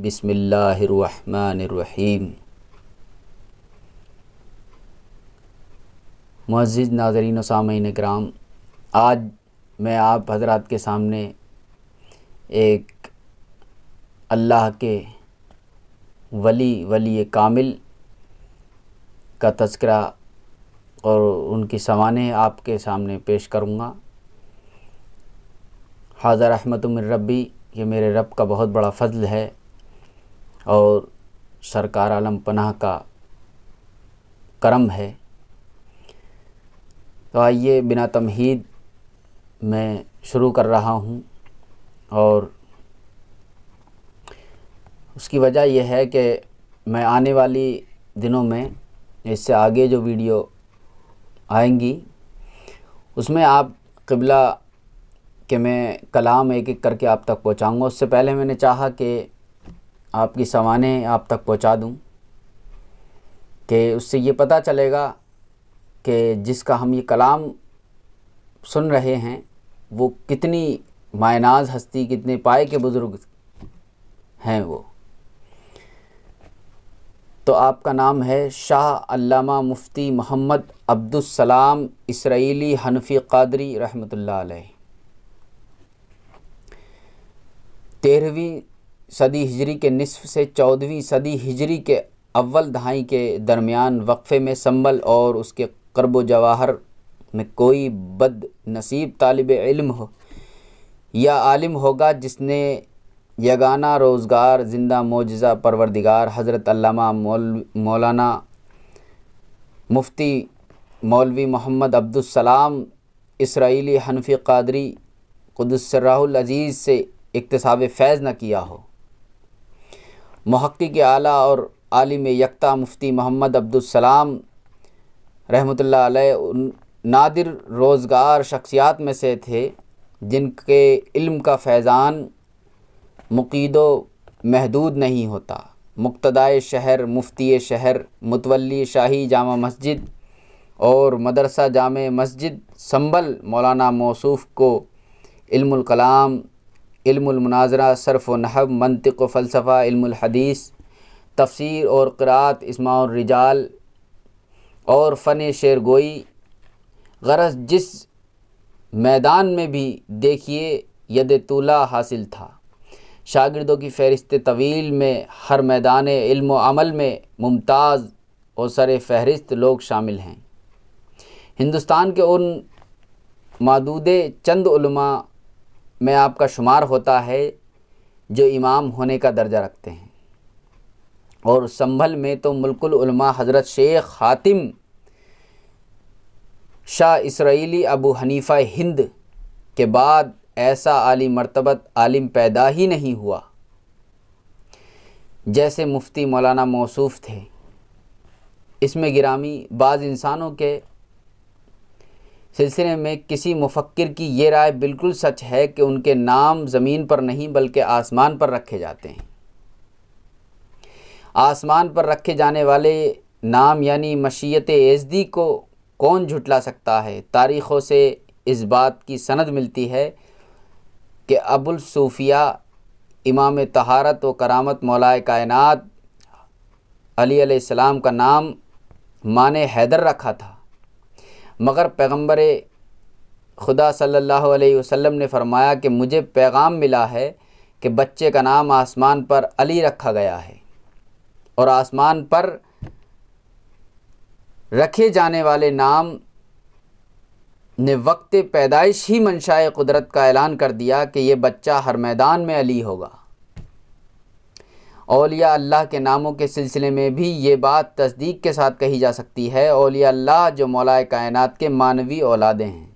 बिसमीम मस्जिद नाजरीन सामीन कराम आज मैं आप हजरात के सामने एक अल्लाह के वली वली कामिल का तस्करा और उनकी सवाने आपके सामने पेश करूँगा हाज़र रहमत रबी ये मेरे रब का बहुत बड़ा फ़ज़ल है और सरकार आलम पनाह का करम है तो आइए बिना तमहीद मैं शुरू कर रहा हूँ और उसकी वजह यह है कि मैं आने वाली दिनों में इससे आगे जो वीडियो आएंगी उसमें आप किबला के मैं कलाम एक एक करके आप तक पहुँचाऊँगा उससे पहले मैंने चाहा कि आपकी सामानें आप तक पहुंचा दूं कि उससे ये पता चलेगा कि जिसका हम ये कलाम सुन रहे हैं वो कितनी मायनाज हस्ती कितने पाए के बुज़ुर्ग हैं वो तो आपका नाम है शाह अल्लामा मुफ्ती मोहम्मद अब्दुलसलाम इसराइली हनफी कादरी रहमतुल्लाह अलैह तेरहवीं सदी हिजरी के निसफ से चौदहवीं सदी हिजरी के अव्वल दहाई के दरमियान वक्फ़े में संबल और उसके करब जवाहर में कोई बद नसीब तालब इल्म हो या आलिम होगा जिसने यगाना रोज़गार जिंदा मोजा परवरदिगार हज़रत अल्लामा मौल, मौलाना मुफ्ती मौलवी मोहम्मद अब्दुलसलाम इसराइली हनफी कादरी कुदसराहुल अजीज़ से इकतसाब फैज़ न किया हो महक्की के आला और आलिम यकता मुफ्ती मोहम्मद अब्दुलसलाम रहमत नादिर रोज़गार शख्सियात में से थे जिनके इल्म का फैज़ान मुकीदो महदूद नहीं होता मुक्तदाय शहर मुफ्ती शहर मुतवली शाही जामा मस्जिद और मदरसा जाम मस्जिद संबल मौलाना मौसूफ़ को इल्मुल कलाम इल्मनाजरा सरफ़ नहब मनतक फ़लसफ़ा इल्मदीस तफसर और क़रात इसमाउर और रिजाल और फ़न शेर गोई गरज जिस मैदान में भी देखिए यद तूला हासिल था शागिर्दों की फहरिस्त तवील में हर मैदान इल्म अमल में मुमताज़ और सर फहरिस्त लोग शामिल हैं हिंदुस्तान के उन मदूद चंद में आपका शुमार होता है जो इमाम होने का दर्जा रखते हैं और संभल में तो मुल्कुल उलमा हज़रत शेख हातिम शाह इसराइली अबू हनीफ़ा हिंद के बाद ऐसा आली मरतबत आलिम पैदा ही नहीं हुआ जैसे मुफ्ती मौलाना मौसूफ़ थे इसमें गिरामी बाज़ इंसानों के सिलसिले में किसी मुफक्र की ये राय बिल्कुल सच है कि उनके नाम ज़मीन पर नहीं बल्कि आसमान पर रखे जाते हैं आसमान पर रखे जाने वाले नाम यानी मशीत एजदी को कौन झुटला सकता है तारीख़ों से इस बात की सनद मिलती है कि अबुल सूफिया इमाम तहारत व करामत मौलाए कायनात अली सलाम का नाम माने हैदर रखा था मगर पैगम्बर खुदा सल्लल्लाहु अलैहि वसल्लम ने फरमाया कि मुझे पैगाम मिला है कि बच्चे का नाम आसमान पर अली रखा गया है और आसमान पर रखे जाने वाले नाम ने वक्त पैदाइश ही मंशाए कुदरत का ऐलान कर दिया कि ये बच्चा हर मैदान में अली होगा अलिया अल्लाह के नामों के सिलसिले में भी ये बात तस्दीक के साथ कही जा सकती है अलिया अल्लाह जो मौलाए कायनात के मानवी औलादे हैं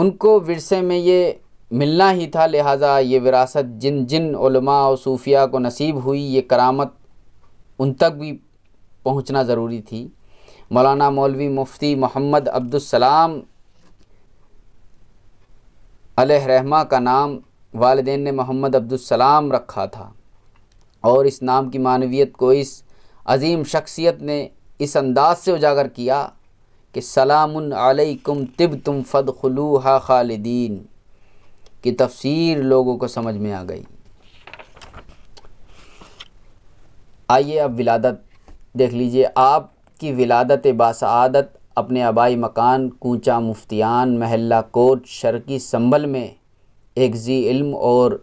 उनको विरसे में ये मिलना ही था लिहाजा ये विरासत जिन जिन उलमा और सूफिया को नसीब हुई ये करामत उन तक भी पहुँचना ज़रूरी थी मौलाना मौलवी मुफ्ती मोहम्मद अब्दुलसलाम रहमा का नाम वालदे ने मोहम्मद अब्दुलसलाम रखा था और इस नाम की मानवीयत को इस अजीम शख्सियत ने इस अंदाज से उजागर किया कि सलामकुम तिब तुम फ़द खलूहा खालदीन की तफसीर लोगों को समझ में आ गई आइए अब विलादत देख लीजिए आपकी विलादत बासआदत अपने आबाई मकान कूचा मुफ्तियान महल्ला कोट शर्की संबल में एक जी इल्म और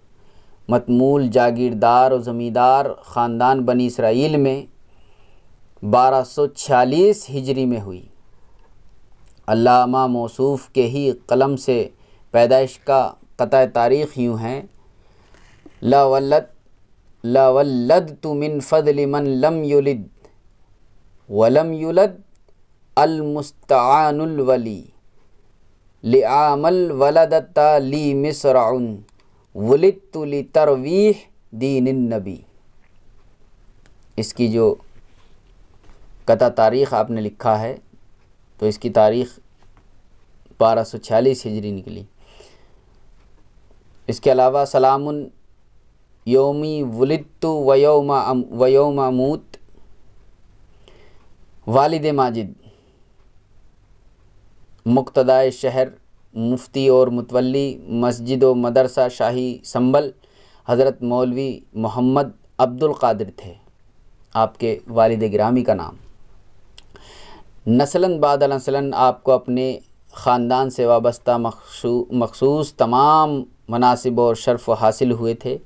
मतमूल जागीरदार और ज़मींदार ख़ानदान बनी इसराइल में 1246 हिजरी में हुई अल्लामा मौसूफ़ के ही कलम से पैदाइश का क़त तारीख़ यूँ हैं लवलत लवलद तो मिन फ़दल मन लम युलिद वलम युलद अलमुस्तानवली लियामल वलदत्ता ली मिसराउन वलित तरवीह दीन नबी इसकी जो कता तारीख़ आपने लिखा है तो इसकी तारीख़ बारह सौ छियालीस हिजरी निकली इसके अलावा सलामुन योमी वलितु वयोमा वयोमा मूत वालिद माजिद मुक्तदाय शहर मुफ्ती और मुतवली मस्जिद व मदरसा शाही संबल हज़रत मौलवी मोहम्मद अब्दुल कादिर थे आपके वालिद ग्रामी का नाम नसलन बाद नसलन आपको अपने ख़ानदान से वाबस्ता मखसूस तमाम मनासिब और शर्फ हासिल हुए थे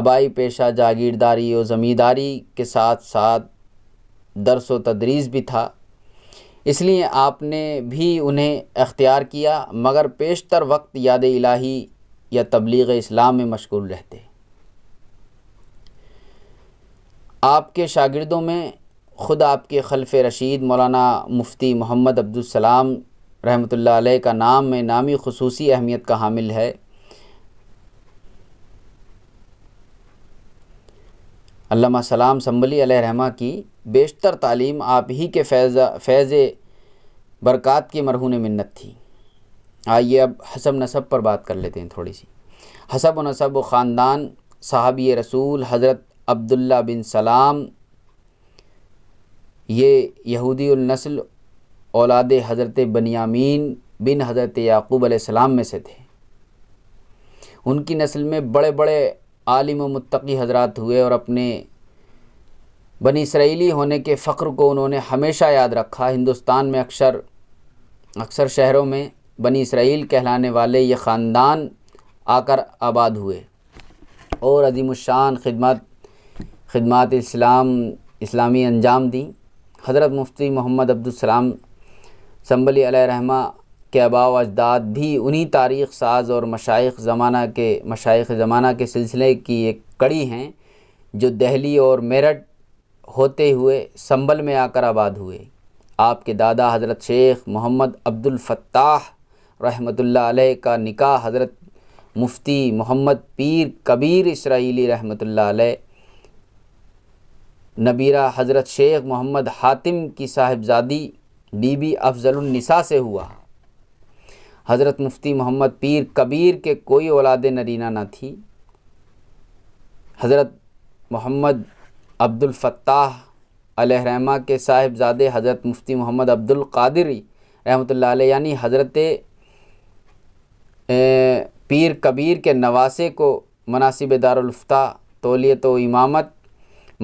आबाई पेशा जागीरदारी और ज़मींदारी के साथ साथ दरस व तदरीस भी था इसलिए आपने भी उन्हें अख्तियार किया मगर पेशतर वक्त याद इलाही या तबलीग इस्लाम में मशगूल रहते आपके शागिर्दों में ख़ुद आपके खलफ रशीद मौलाना मुफ्ती मोहम्मद अब्दुलसलाम रहमत ला का नाम में नामी खसूस अहमियत का हामिल है अल्लामा सलाम संबली रहमा की बेशतर तालीम आप ही के फैज़ फैज़ बरक़ात की मरहून मन्नत थी आइए अब हसब नसब पर बात कर लेते हैं थोड़ी सी हसब नसब ख़ानदान सहाबी रसूल हज़रत अब्दुल्ला बिन सलाम ये यहूदी नस्ल औलाद हज़रत बनियामीन बिन हज़रत याकूब सलाम में से थे उनकी नस्ल में बड़े बड़े आलिम मुत्तकी हजरात हुए और अपने बनी इसराइली होने के फ़ख्र को उन्होंने हमेशा याद रखा हिंदुस्तान में अक्सर अक्सर शहरों में बनी इसराइल कहलाने वाले ये ख़ानदान आकर आबाद हुए और अजीमशान खदमत खदमात इस्लाम इस्लामी अंजाम दी हज़रत मुफ्ती मोहम्मद अब्दुलसलाम संबली रहमा के अबाव अजदाद भी उन्हीं तारीख़ साज और मशाइ ज़माना के मशाइ ज़माना के सिलसिले की एक कड़ी हैं जो दहली और मेरठ होते हुए संबल में आकर आबाद हुए आपके दादा हज़रत शेख मोहम्मद अब्दुल फत्ताह रहमतुल्लाह अलैह का निकाह हज़रत मुफ्ती मोहम्मद पीर कबीर इसराइली रहमतुल्लाह अलैह नबीरा हज़रत शेख मोहम्मद हातिम की साहिबजादी बीबी अफजलनिसा से हुआ हज़रत मुफ्ती मोहम्मद पीर कबीर के कोई औलाद नरीना ना थी हज़रत मोहम्मद फत्ताह अलहरमा के साहिबजादे हज़रत मुफ्ती मोहम्मद अब्दुल कादिरी रहमत यानी हज़रत पीर कबीर के नवासे को मुनासिब दारफ्ता तोलियत तो इमामत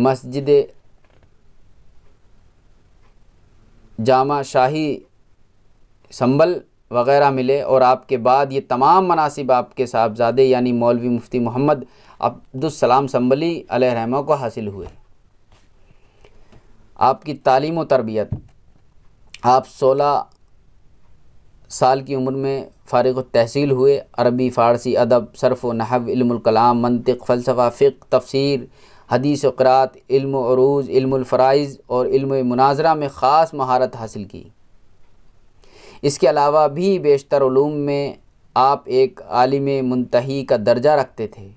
मस्जिद जामा शाही संबल वगैरह मिले और आपके बाद ये तमाम मनासिब आपके साहबजादे यानी मौलवी मुफ्ती मोहम्मद अब्दुलसलाम संबली अलहरमा को हासिल हुए आपकी तालीम व तरबियत आप 16 साल की उम्र में फ़ारग तहसील हुए अरबी फ़ारसी अदब सरफ़ व नहव इल्मकलाम मनतक फ़लसफ़ा फ़िक तफसर हदीस वक़रात इल्म अरूज और इल्म मुनाजरा में ख़ास महारत हासिल की इसके अलावा भी बेशतर ूम में आप एक आलिम मुंतही का दर्जा रखते थे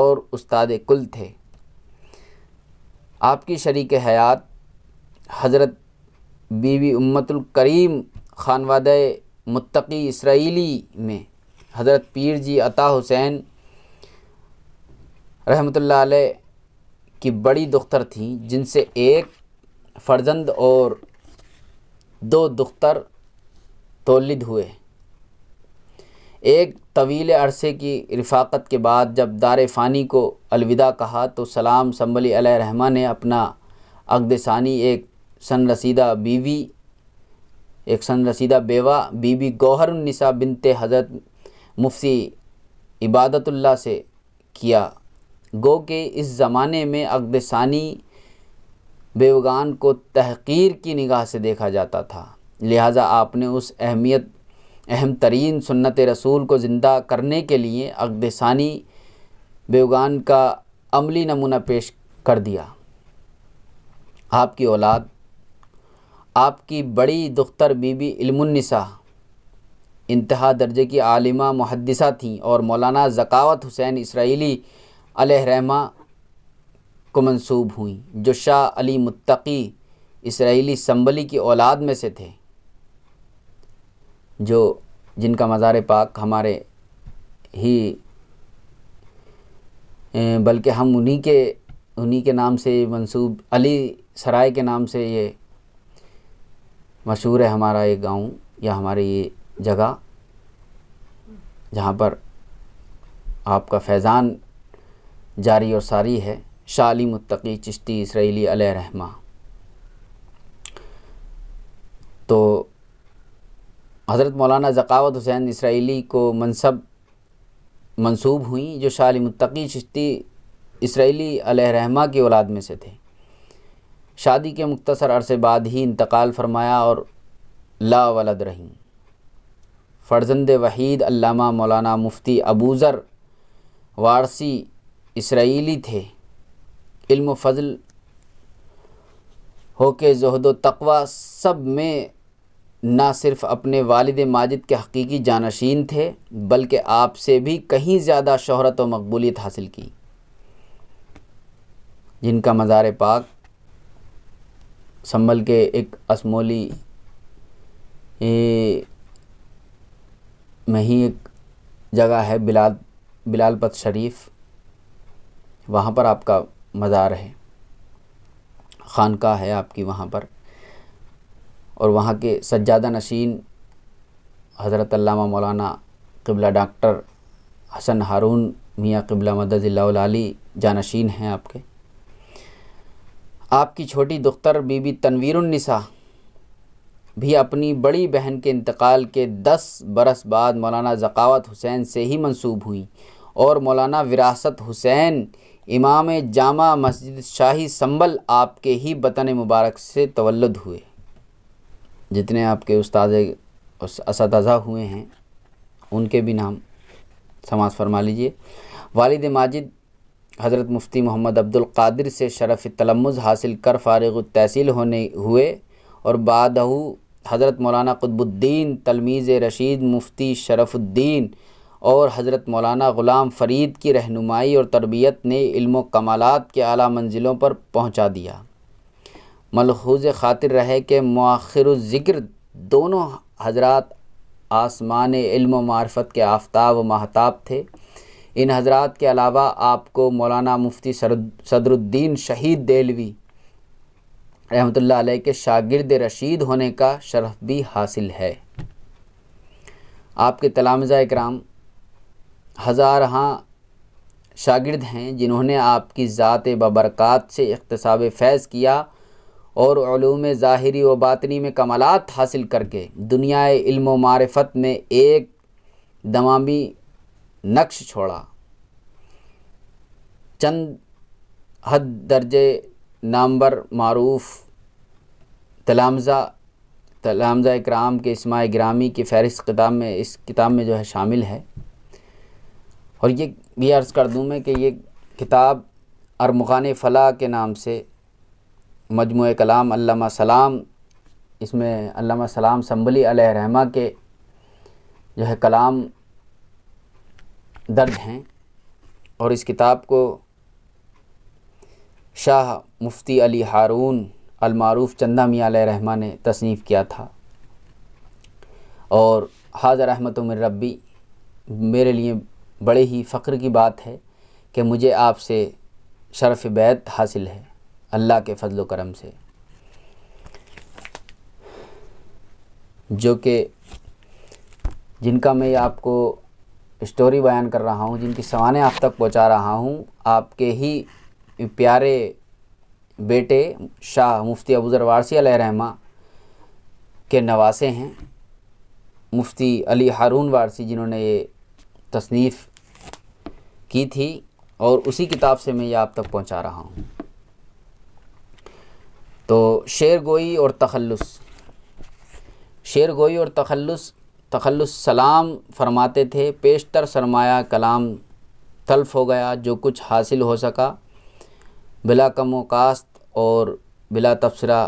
और उस्ताद कुल थे आपकी शरीक हयात हज़रत बीवी उम्मतुल करीम खानवाद मुत्तकी इसराइली में हज़रत पीर जी अता हुसैन रहमतुल्लाह अलैह की बड़ी दुख्तर थी जिनसे एक फ़र्जंद और दो दुख्तर तोलद हुए एक तवील अरसे की रफ़ाक़त के बाद जब दार फ़ानी को अलविदा कहा तो सलाम सम्बली रहमा ने अपना अकदसानी एक सन रसीदा बीवी एक सन रसीदा बेवा बीबी गौहरनिसा बिनते हज़रत मुफ्ती इबादतुल्ला से किया गो के इस ज़माने में अकदसानी बेवगान को तहकीर की निगाह से देखा जाता था लिहाजा आपने उस अहमियत अहम तरीन सुन्नत रसूल को ज़िंदा करने के लिए अकदसानी बेगान का अमली नमूना पेश कर दिया आपकी औलाद आपकी बड़ी दुख्तर बीबी इल्मनसा इंतहा दर्जे की आलिमा मुहदसा थीं और मौलाना ज़कावत हुसैन इसराइली रहमा को मंसूब हुई जो शाह अली मुत्तकी इसराइली संबली की औलाद में से थे जो जिनका मज़ार पाक हमारे ही बल्कि हम उन्हीं के उन्हीं के नाम से मंसूब अली सराय के नाम से ये मशहूर है हमारा ये गांव या हमारी ये जगह जहाँ पर आपका फैज़ान जारी और सारी है शाली मुत्तकी चिश्ती इसराइली रहमा तो हज़रत मौलाना ज़कावत हुसैन इसराइली को मनसब मंसूब हुई जो शाल मुतकी चिश्ती इसराइली अलहरहमा की औलाद में से थे शादी के मुख्तर अरसे बाद ही इंतकाल फरमाया और ला वलद रहीं फ़र्जंद वहीद अल्लामा मौलाना मुफ्ती अबूज़र वारसी इसराइली थे इल्म फजल हो के जहद तकवा सब में ना सिर्फ अपने वालद माजिद के हकीकी जानशीन थे बल्कि आपसे भी कहीं ज़्यादा शहरत और मकबूलियत हासिल की जिनका मज़ार पाक संभल के एक असमोली में ही एक जगह है बिलाल बिलालपत शरीफ वहाँ पर आपका मज़ार है खानका है आपकी वहाँ पर और वहाँ के सज्जादा नशीन हज़रत अल्लामा मौलाना किबला डॉक्टर हसन हारून मियाँ किबला मददली जानशीन हैं आपके आपकी छोटी दुख्तर बीबी तनवीरनिसा भी अपनी बड़ी बहन के इंतकाल के दस बरस बाद मौलाना ज़कावत हुसैन से ही मंसूब हुई और मौलाना विरासत हुसैन इमाम जामा मस्जिद शाही संबल आपके ही बतन मुबारक से तवल्लुद हुए जितने आपके उस्ताद इस हुए हैं उनके भी नाम समाज फरमा लीजिए वालिद माजिद हज़रत मुफ्ती मोहम्मद अब्दुल कादिर से शरफ़ तलम्मज़ हासिल कर फ़ारग तहसील होने हुए और बादहू हज़रत मौलाना कुतबुद्दीन तलमीज़ रशीद मुफ्ती शरफुद्दीन और हज़रत मौलाना ग़ुलाम फ़रीद की रहनुमाई और तरबियत ने इल्म कमालत के अली मंजिलों पर पहुँचा दिया मलहूज़ ख़ातिर रहे कि मौखर ज़िक्र दोनों हजरात आसमान इल्म मार्फत के आफ्ताब व महताब थे इन हजरात के अलावा आपको मौलाना मुफ्ती सदरुद्दीन शहीद देलवी रहमतुल्लाह अलैह के शागिर्द रशीद होने का शरफ भी हासिल है आपके तलामज़ा इक्राम हज़ार हाँ शागिर्द हैं जिन्होंने आपकी ज़ात बबरक़ात से इकतसाब फैज़ किया और ज़ाहरी व बातनी में कमालत हासिल करके दुनिया इल्म व मारफत में एक दमामी नक्श छोड़ा चंद हद दर्जे नामबर मरूफ तलामज़ा तलामज़ा इक्राम के इसमा ग्रामी की फहरिस्त किताब में इस किताब में जो है शामिल है और ये भी अर्ज़ कर दूँ मैं कि ये किताब अरमगान फ़ला के नाम से मजमू कलाम अल्लामा सलाम इसमें अल्लामा सलाम संबली रहमा के जो है कलाम दर्ज हैं और इस किताब को शाह मुफ्ती अली हारून अलमारूफ चंदा मियाँ रहमा ने तसनीफ़ किया था और हाजर रहमत रबी मेरे लिए बड़े ही फ़ख्र की बात है कि मुझे आपसे शरफ़ बैत हासिल है अल्लाह के फजल करम से जो कि जिनका मैं आपको स्टोरी बयान कर रहा हूँ जिनकी सवाने आप तक पहुँचा रहा हूँ आपके ही प्यारे बेटे शाह मुफ्ती अबूज़र वारसी रहमा के नवासे हैं मुफ्ती अली हारून वारसी जिन्होंने ये तसनीफ़ की थी और उसी किताब से मैं ये आप तक पहुँचा रहा हूँ तो शेर गोई और तखलस शेर गोई और तखलस तखलस सलाम फरमाते थे पेशतर सरमाया कलाम तल्फ हो गया जो कुछ हासिल हो सका बिला कम वकास्त और बिला तबसरा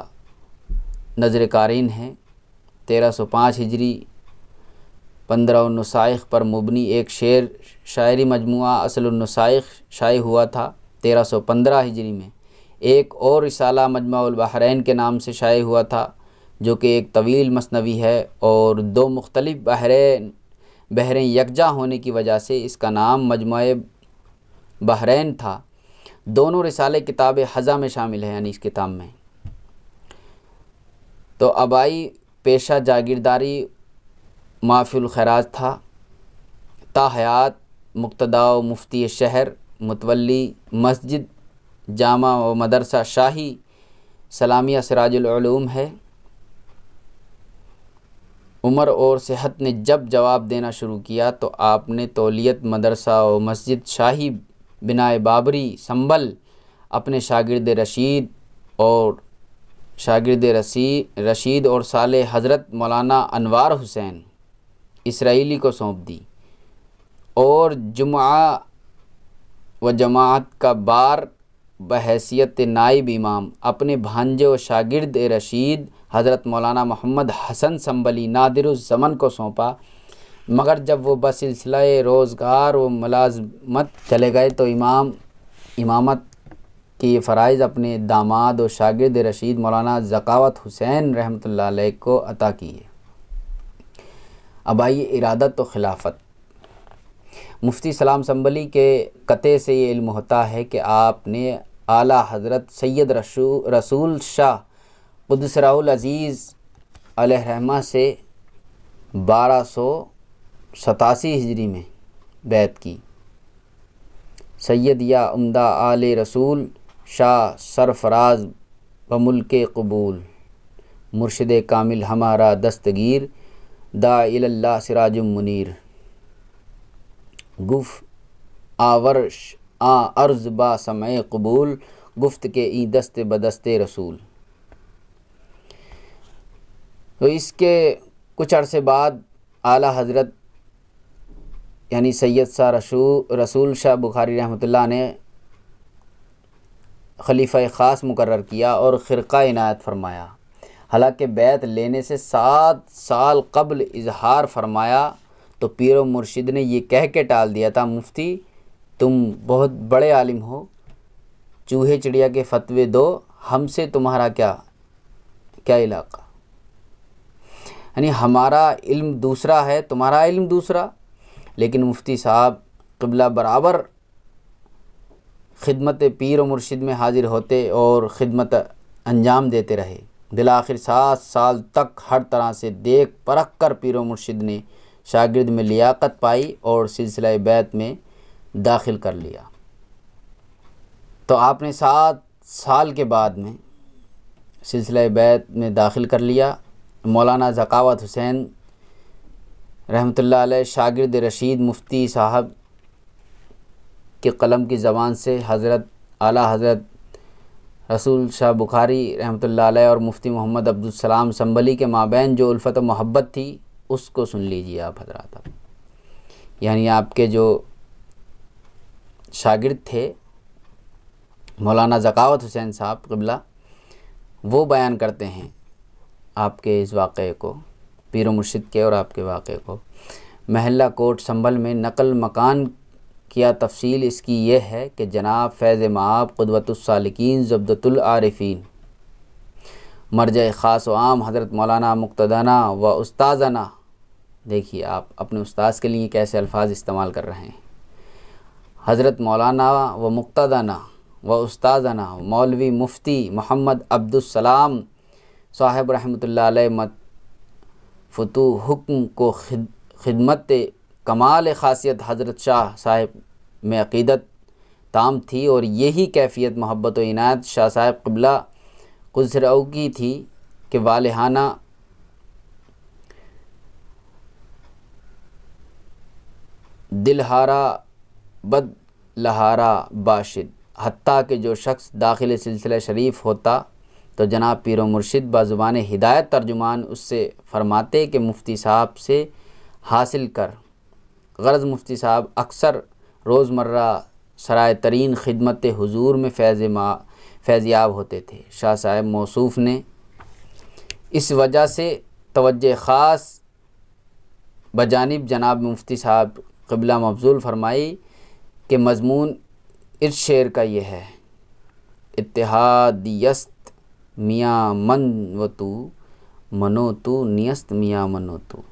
नजर कारीन है तेरह सौ पाँच हिजरी पंद्रह नसाइख पर मुबनी एक शेर शायरी मजमू असलनसाइ शाय हुआ था तेरह सौ पंद्रह हिजरी में एक और रिसाला मजमाबहरैन के नाम से शाये हुआ था जो कि एक तवील मसनवी है और दो मुख्तलिफ़ बहरें बहरें यकजा होने की वजह से इसका नाम मजमू बहरेन था दोनों रिसाले किताब हज़ा में शामिल हैं यानी इस किताब में तो आबाई पेशा जागीरदारी माफिल खराज था ताहयात मुक्तदा मुफ्ती शहर मुतवली मस्जिद जामा व मदरसा शाही सलामिया सराजुलूम है उमर और सेहत ने जब जवाब देना शुरू किया तो आपने तोलियत मदरसा व मस्जिद शाही बिनाए बाबरी संबल अपने शागिर्द रशीद और शागिर्द रसी रशीद और साल हज़रत मौलाना अनवार हुसैन इसराइली को सौंप दी और जुमा व जमात का बार बहसीत नाइब इमाम अपने भांजे व शागिर्द रशीद हज़रत मौलाना मोहम्मद हसन संबली नादिरुज़मन को सौंपा मगर जब वो बसिलसिला रोज़गार व मलाजमत चले गए तो इमाम इमामत के फ़रज़ अपने दामाद व शागिर्द रशीद मौलाना ज़कावत हुसैन रहमत को अता किए अब आइए इरादत व खिलाफत मुफ्ती सलाम संबली के कते से ये इल्म होता है कि आपने आला हज़रत सैयद रसूल शाह कुदसराउल अज़ीज़ रहमा से बारह सौ सतासी हिजरी में बैत की सैयद या उमदा आल रसूल शाह सरफराज बमुल के कबूल मुर्शद कामिल हमारा दस्तगीर दाल्ला सिराजुम मुनीर गुफ़ आवर्श आ अर्ज़ बा समय कबूल गुफ्त के ई दस्ते बदस्ते रसूल तो इसके कुछ अरसे बाद आला हज़रत यानी सैयद शाह रसू रसूल शाह बुखारी रहमतुल्लाह ने खलीफा ख़ास मुकर किया और ख़िरका इनायत फरमाया हालांकि बैत लेने से सात साल कबल इजहार फरमाया तो पीर मुर्शिद ने यह कह के टाल दिया था मुफ्ती तुम बहुत बड़े आलिम हो चूहे चिड़िया के फतवे दो हमसे तुम्हारा क्या क्या इलाका यानी हमारा इल्म दूसरा है तुम्हारा इल्म दूसरा लेकिन मुफ्ती साहब कबला बराबर खिदमत पीर और मुर्शिद में हाजिर होते और ख़िदमत अंजाम देते रहे बिलाखिर सात साल तक हर तरह से देख परख कर पीर मुर्शिद ने शागिर्द में लियाकत पाई और सिलसिला बैत में दाखिल कर लिया तो आपने सात साल के बाद में सिलसिला बैत में दाखिल कर लिया मौलाना ज़कावत हुसैन रहमतुल्लाह अलैह शागिर्द रशीद मुफ्ती साहब के कलम की ज़बान से हज़रत आला हज़रत रसूल शाह बुखारी रहमतुल्लाह अलैह और मुफ्ती मोहम्मद अब्दुलसलाम संबली के माबेन जो उल्फत मोहब्बत थी उसको सुन लीजिए आप हजरात यानी आपके जो शागिर्द थे मौलाना ज़कावत हुसैन साहब कबला वो बयान करते हैं आपके इस वाक़े को पीर मुर्शिद के और आपके वाक़े को महल्ला कोट संभल में नकल मकान किया तफसील इसकी यह है कि जनाब फैज़ माब क़दवतसालकिन जबदतुलआरफ़ीन मरज ख़ास व आम हज़रत मौलाना मुक्तदाना व उस्ताजाना देखिए आप अपने उस्ताद के लिए कैसे अल्फाज इस्तेमाल कर रहे हैं हज़रत मौलाना व मुक्ताना व उस्तादाना मौलवी मुफ्ती मोहम्मद अब्दुलसलाम साहब रहमत मत फतू हुक्म को खिद, खिदमत कमाल खासियत हज़रत शाह साहब में अकीदत ताम थी और यही कैफियत मोहब्बत व इनायत शाह साहब कबला कुजरा की थी कि वालहाना दिलहारा बद लहारा बाशिद हती के जो शख्स दाखिल सिलसिला शरीफ होता तो जनाब पीर मुर्शिद बाज़ुबान हिदायत तर्जुमान उससे फरमाते कि मुफ्ती साहब से हासिल कर गर्ज़ मुफ्ती साहब अक्सर रोज़मर्रा सराय तरीन खिदमत हजूर में फैज़ मा फैज़याब होते थे शाह साहब मौसूफ ने इस वजह से तवज्ज ख़ास बजानब जनाब मुफ्ती साहब कबिला मफजूल फरमाई के मजमून इस शेर का यह है इतिहादस्त मियाँ मन व तू मनो तू नियस्त मियाँ मनो तू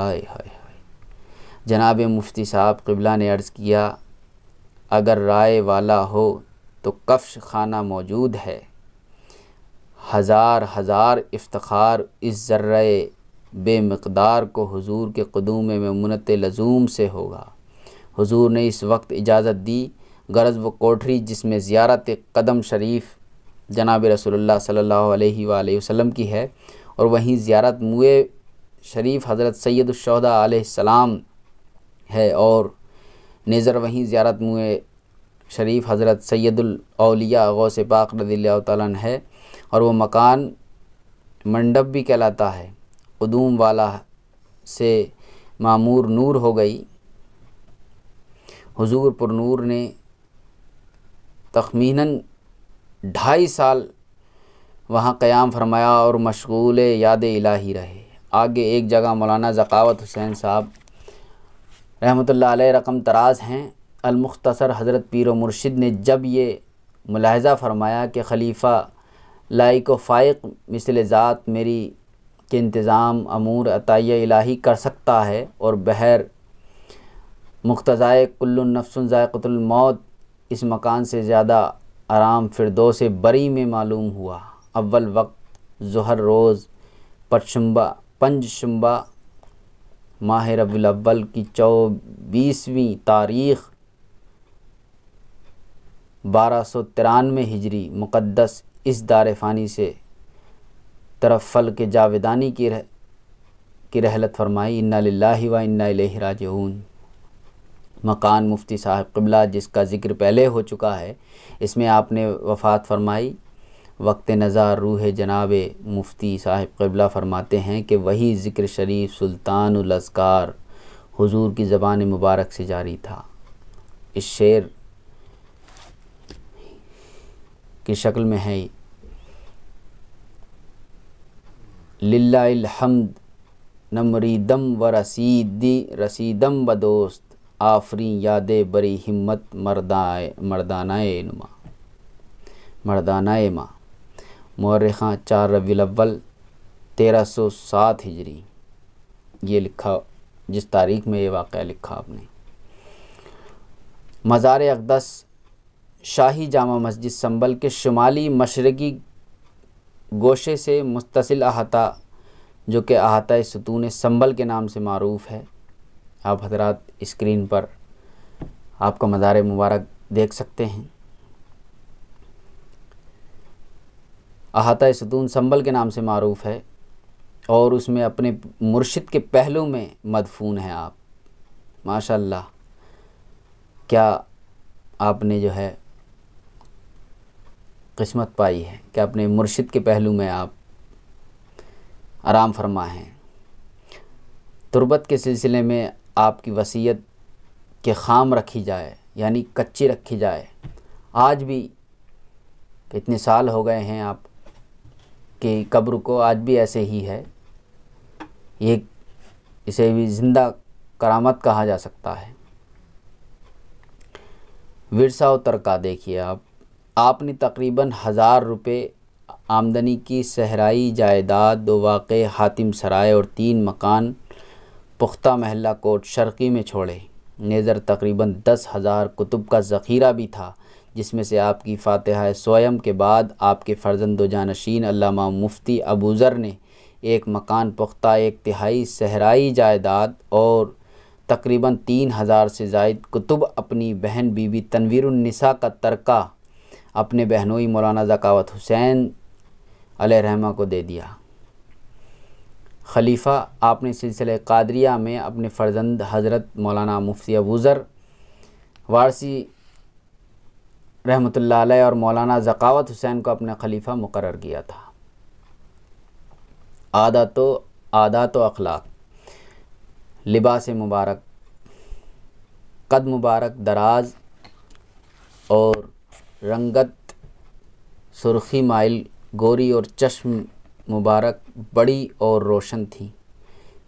आय हाय हाय जनाब मुफ्ती साहब कबला ने अर्ज़ किया अगर राय वाला हो तो कफ्श खाना मौजूद है हज़ार हज़ार इफ्तार इस जर्रे बेमकदार को हुजूर के कदूमे में मुनत लजूम से होगा हुजूर ने इस वक्त इजाज़त दी गरज व कोठरी जिसमें ज़्यारत कदम शरीफ जनाब रसोल्ला सल्ला वसम की है और वहीं ज़्यारत मुए शरीफ हज़रत सैदा आलाम है और नज़र वहीं ज़्यारत मुए शरीफ हज़रत गौ गौस पाक रदील्ला तन है और वह मकान मंडप भी कहलाता है कदूम वाला से मामूर नूर हो गई हुजूर पुरनूर ने तखमीनन ढाई साल वहाँ क़याम फरमाया और मशगूल याद इलाही रहे आगे एक जगह मौलाना ज़कावत हुसैन साहब रहमत रकम तराज हैं अलमुख्तसर हज़रत पीर मुर्शिद ने जब ये मुलाहजा फरमाया कि खलीफ़ा लाइक व फ़ायक मिसल ज़ात मेरी के इंतज़ाम अमूर अतिया इलाही कर सकता है और बहर मुख्तज़ाए कुल्लनफ़सन ज़ायक़तलमौत इस मकान से ज़्यादा आराम फिर दो से बरी में मालूम हुआ अव्वल वक्त जहर रोज़ पचशुम्बा पंजशुम्बा माह रबील की चौबीसवीं तारीख़ बारह सौ तिरानवे हिजरी मुक़दस इस दार फ़ानी से तरफ़ल के जावेदानी की रह की रहलत फरमाई इन्ना लाही व इन्ना राजून मकान मुफ्ती साहब किबला जिसका ज़िक्र पहले हो चुका है इसमें आपने वफ़ात फरमाई वक्त नज़ार रूह जनाब मुफ्ती साहिब किबला फरमाते हैं कि वही ज़िक्र शरीफ सुल्तान अजकार हुजूर की ज़बान मुबारक से जारी था इस शेर की शक्ल में है लिल्लाहमद नमरीदम व रसीदी रसीदम ब दोस्त आफरी याद बरी हिम्मत मरदाए मरदाना नुमा मर्दानाए माँ मौरख़ा चार अव्वल तेरह सौ सात हिजरी ये लिखा जिस तारीख में ये वाक़ लिखा आपने मज़ार अकदस शाही जामा मस्जिद संबल के शुमाली मशरक़ी गोशे से मुस्तसिल अहाता जो कि अहाता सतून संबल के नाम से मरूफ़ है आप हजरात स्क्रीन पर आपका मज़ार मुबारक देख सकते हैं अहाता सतून संबल के नाम से मरूफ़ है और उसमें अपने मुर्शिद के पहलू में मदफून है आप माशाल्लाह क्या आपने जो है किस्मत पाई है कि अपने मुर्शिद के पहलू में आप आराम फरमा हैं तुरबत के सिलसिले में आपकी वसीयत के खाम रखी जाए यानी कच्ची रखी जाए आज भी इतने साल हो गए हैं आप कि कब्र को आज भी ऐसे ही है ये इसे भी ज़िंदा करामत कहा जा सकता है विरसा और तरका देखिए आप आपने तकरीबन हज़ार रुपये आमदनी की सहराई जायदाद दो वाक़ हातिम सराय और तीन मकान पुख्ता महल्ला कोट शर्क़ी में छोड़े नेज़र तकरीबन दस हज़ार कुतुब का ज़ख़ीरा भी था जिसमें से आपकी फ़ातह स्वयं के बाद आपके फ़र्जंद जानशीन अल्लामा मुफ्ती अबूज़र ने एक मकान पुख्ता एक तिहाई सहराई जायदाद और तकरीबन तीन हज़ार से जायद कुतुब अपनी बहन बीबी तनवीरनसा का तरका अपने बहनोई मौलाना ज़कावत हुसैन अलरहमा को दे दिया खलीफ़ा आपने सिलसिले कादरिया में अपने फ़र्जंद हज़रत मौलाना मुफ्ती अबूज़र वारसी रहमत और मौलाना ज़कावत हुसैन को अपना खलीफ़ा मुकर किया था आदा तो आदा तो अखलाक लिबास मुबारक कद मुबारक दराज और रंगत सुर्खी माइल गोरी और चश्म मुबारक बड़ी और रोशन थी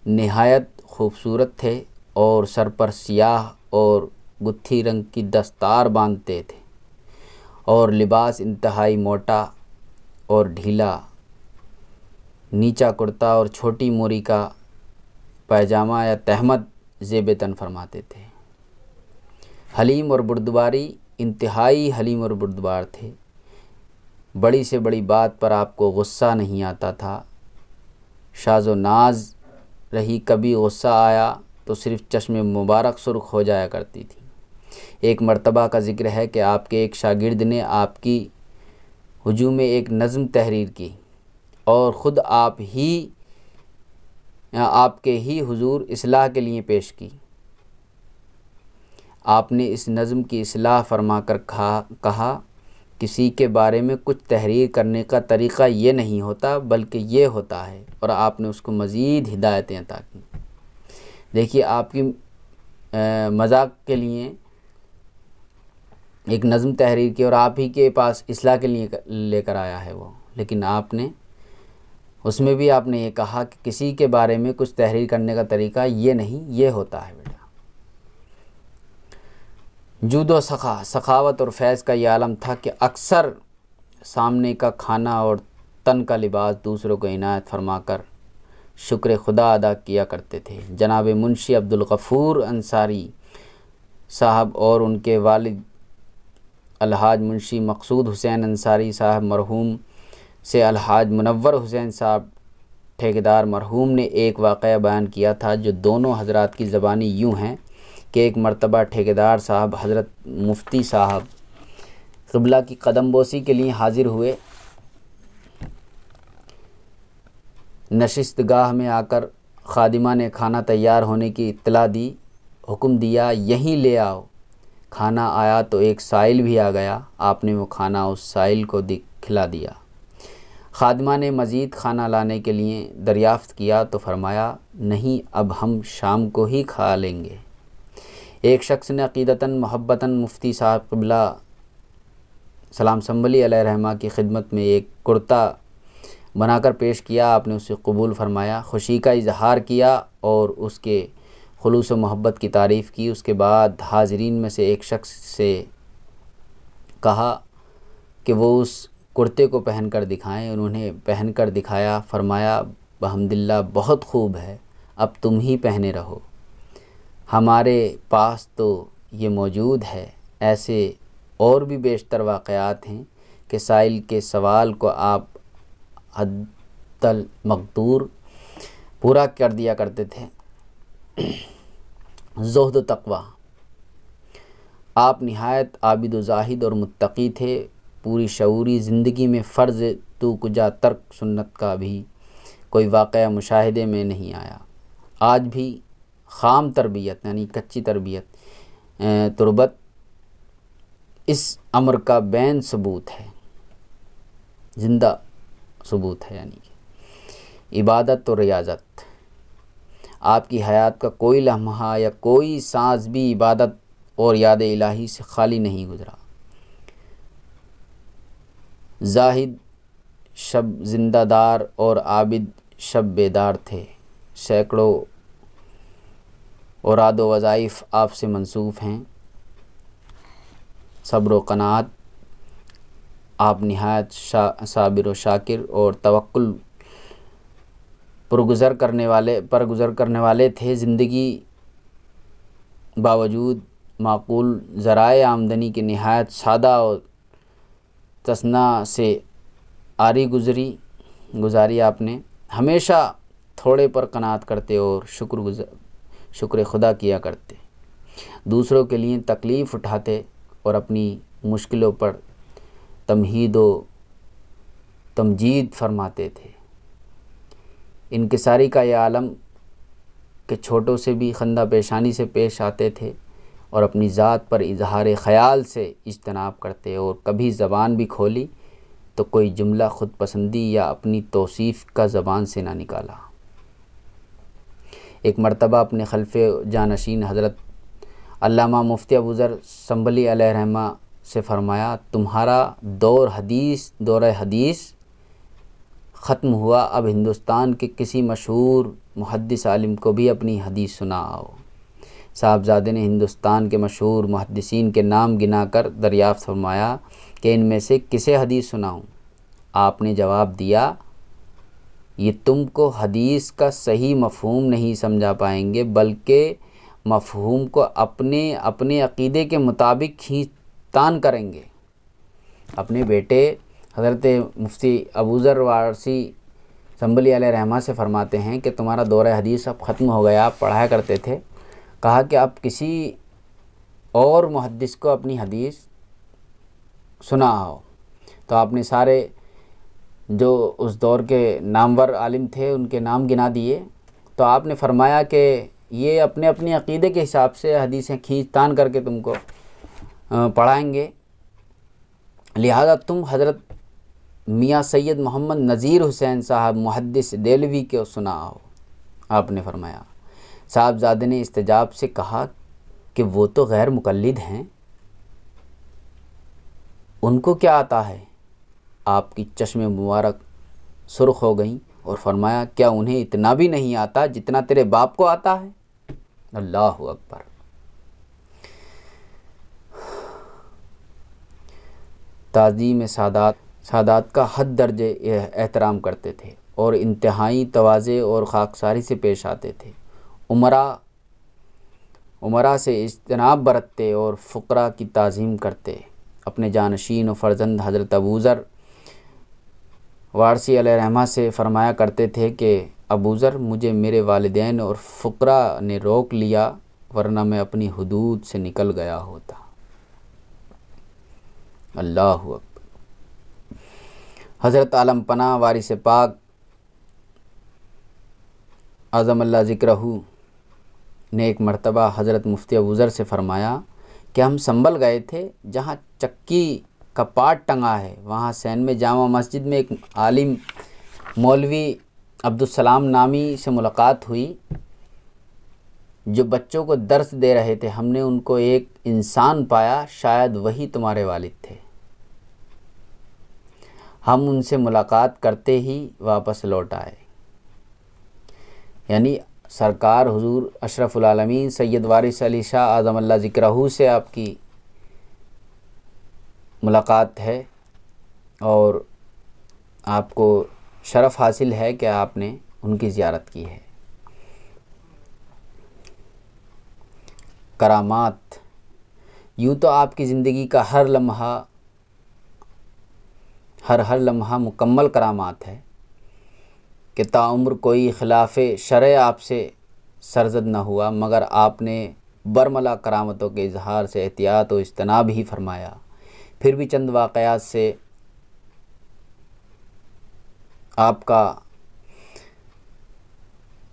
नहायत खूबसूरत थे और सर पर सियाह और गुत्थी रंग की दस्तार बांधते थे और लिबास इंतहाई मोटा और ढीला नीचा कुर्ता और छोटी मोरी का पैजामा या तहमद जेबतन फरमाते थे हलीम और बुरदबारी इंतहाई हलीम और बुरदबार थे बड़ी से बड़ी बात पर आपको गुस्सा नहीं आता था शाज़ो नाज रही कभी गुस्सा आया तो सिर्फ चश्मे मुबारक सुर्ख हो जाया करती थी एक मर्तबा का ज़िक्र है कि आपके एक शागिर्द ने आपकी हजू में एक नज़म तहरीर की और ख़ुद आप ही आपके ही हुजूर इसलाह के लिए पेश की आपने इस नज़म की असलाह फरमा कर कहा किसी के बारे में कुछ तहरीर करने का तरीक़ा ये नहीं होता बल्कि ये होता है और आपने उसको मज़ीद हिदायतें अता की देखिए आपकी मजाक के लिए एक नज़म तहरीर की और आप ही के पास असलाह के लिए लेकर आया है वो लेकिन आपने उसमें भी आपने ये कहा कि किसी के बारे में कुछ तहरीर करने का तरीका ये नहीं ये होता है जूद व सखा सखावत और फैज़ का यह आलम था कि अक्सर सामने का खाना और तन का लिबास दूसरों को इनायत फरमाकर शुक्र खुदा अदा किया करते थे जनाब मुंशी अब्दुलगफ़ूर अंसारी साहब और उनके वालिद अलहाज मुंशी मकसूद हुसैन अंसारी साहब मरहूम से अलहाज मुनवर हुसैन साहब ठेकेदार मरहूम ने एक वाक़ बयान किया था जो दोनों हजरात की ज़बानी यूँ हैं कि एक मरतबा ठेकेदार साहब हज़रत मुफ्ती साहब कबला की कदम बोसी के लिए हाज़िर हुए नशस्त गाह में आकर खादिमा ने खाना तैयार होने की इतला दी हुक्म दिया यहीं ले आओ खाना आया तो एक साइल भी आ गया आपने वो खाना उस साइल को खिला दिया खादमा ने मज़ीद खाना लाने के लिए दरियाफ़त किया तो फरमाया नहीं अब हम शाम को ही खा लेंगे एक शख्स ने अकीदता मोहब्बता मुफ्ती साहब कबला सलाम संबली रहमा की खिदमत में एक कुर्ता बनाकर पेश किया आपने उसे कबूल फरमाया खुशी का इजहार किया और उसके खलूस मोहब्बत की तारीफ़ की उसके बाद हाजरीन में से एक शख्स से कहा कि वो उस कुर्ते को पहन कर दिखाएँ उन्होंने पहन कर दिखाया फरमाया बहमदिल्ला बहुत खूब है अब तुम ही पहने रहो हमारे पास तो ये मौजूद है ऐसे और भी बेशतर वाक़ात हैं कि साइल के सवाल को आप मकदूर पूरा कर दिया करते थे जहद तकवा आप नहायत आबिद जाहिद और मुतकी थे पूरी शूरी ज़िंदगी में फ़र्ज़ तो कुजा तर्क सुन्नत का भी कोई वाक़ मुशाहदे में नहीं आया आज भी खाम तरबियत यानी कच्ची तरबियत तुरबत इस अमर का बैन सबूत है ज़िंदा सबूत है यानी कि इबादत और रियाजत आपकी हयात का कोई लम्हा या कोई सांस भी इबादत और याद इलाही से खाली नहीं गुज़रा जाहिद शब जिंदादार और आबिद शब बेदार थे सैकड़ों और आदो वज़ाइफ़ आपसे मनसूफ़ हैं सब्र व कनात आप नहायत शा साबिर व शाकिर और तवक्ल पुरगुज़र करने वाले पर गुज़र करने वाले थे ज़िंदगी बावजूद माकूल ज़राए आमदनी के नहायत सादा और तसना से आरी गुज़री गुजारी आपने हमेशा थोड़े पर कनात करते और शुक्र गुजर शुक्र खुदा किया करते दूसरों के लिए तकलीफ़ उठाते और अपनी मुश्किलों पर तमहीद तमजीद फरमाते थे इनकसारी का यह आलम के छोटों से भी खंदा पेशानी से पेश आते थे और अपनी ज़ात पर इजहार ख्याल से इजतनाब करते और कभी ज़बान भी खोली तो कोई जुमला ख़ुद पसंदी या अपनी तोसीफ़ का ज़बान से ना निकाला एक मरतबा अपने खलफ़ जानशीन हज़रत अल्लामा मुफ्ती अबूज़र संबली रहमा से फरमाया तुम्हारा दौर हदीस दौर हदीस ख़त्म हुआ अब हिंदुस्तान के किसी मशहूर मुहदस आलिम को भी अपनी हदीस सुनाओ साहबजादे ने हिंदुस्तान के मशहूर मुहदसिन के नाम गिना कर दरियाफ़ फरमाया कि इनमें से किसे हदीस सुनाऊँ आपने जवाब दिया ये तुमको हदीस का सही मफहम नहीं समझा पाएंगे बल्कि मफहम को अपने अपने अकीदे के मुताबिक खींचतान करेंगे अपने बेटे हज़रत मुफ्ती अबूज़र वारसी संबली रहमा से फरमाते हैं कि तुम्हारा दौर हदीस अब ख़त्म हो गया आप पढ़ाया करते थे कहा कि आप किसी और मुहदस को अपनी हदीस सुना हो तो आपने सारे जो उस दौर के नामवर आलिम थे उनके नाम गिना दिए तो आपने फरमाया कि ये अपने अपने अकीदे के हिसाब से हदीसें खींच तान करके तुमको पढ़ाएंगे लिहाजा तुम हज़रत मियाँ सैयद मोहम्मद नज़ीर हुसैन साहब मुहदस देलवी के सुना हो आपने फरमाया साहबजादे ने इस्तजाब से कहा कि वो तो गैर मुकलद हैं उनको क्या आता है आपकी चश्म मुबारक सुर्ख हो गई और फरमाया क्या उन्हें इतना भी नहीं आता जितना तेरे बाप को आता है अल्लाह अकबर में सादात सादात का हद दर्जे एहतराम करते थे और इंतहाई तोज़े और खाकसारी से पेश आते थे उमरा उमरा से इजतनाब बरतते और फ़करा की तज़ीम करते अपने जानशीन और फर्जंद हज़रत अबूज़र वारसी रहमा से फरमाया करते थे कि अबूज़र मुझे मेरे वालदेन और फ़करा ने रोक लिया वरना मैं अपनी हदूद से निकल गया होता अल्लाह हज़रत आलम पना वारिस पाक आज़म अल्ला ज़िक्रहू ने एक मरतबा हज़रत मुफ्ती अबूज़र से फ़रमाया कि हम संभल गए थे जहाँ चक्की का कपाट टंगा है वहाँ सैन में जामा मस्जिद में एक आलिम मौलवी अब्दुलसलाम नामी से मुलाकात हुई जो बच्चों को दर्स दे रहे थे हमने उनको एक इंसान पाया शायद वही तुम्हारे वालिद थे हम उनसे मुलाकात करते ही वापस लौट आए यानी सरकार हुजूर आलमीन सैयद वारिस अली शाह आज़म अल्लाह से आपकी मुलाकात है और आपको शरफ़ हासिल है कि आपने उनकी ज़्यारत की है करामात यूँ तो आपकी ज़िंदगी का हर लम्हा हर हर लम्हा मुकम्मल करामात है कि ताम्र कोई ख़िलाफ़ शर आपसे सरजद न हुआ मगर आपने बरमला करामतों के इजहार से एहतियात व इजतनाब ही फरमाया फिर भी चंद वाक़ात से आपका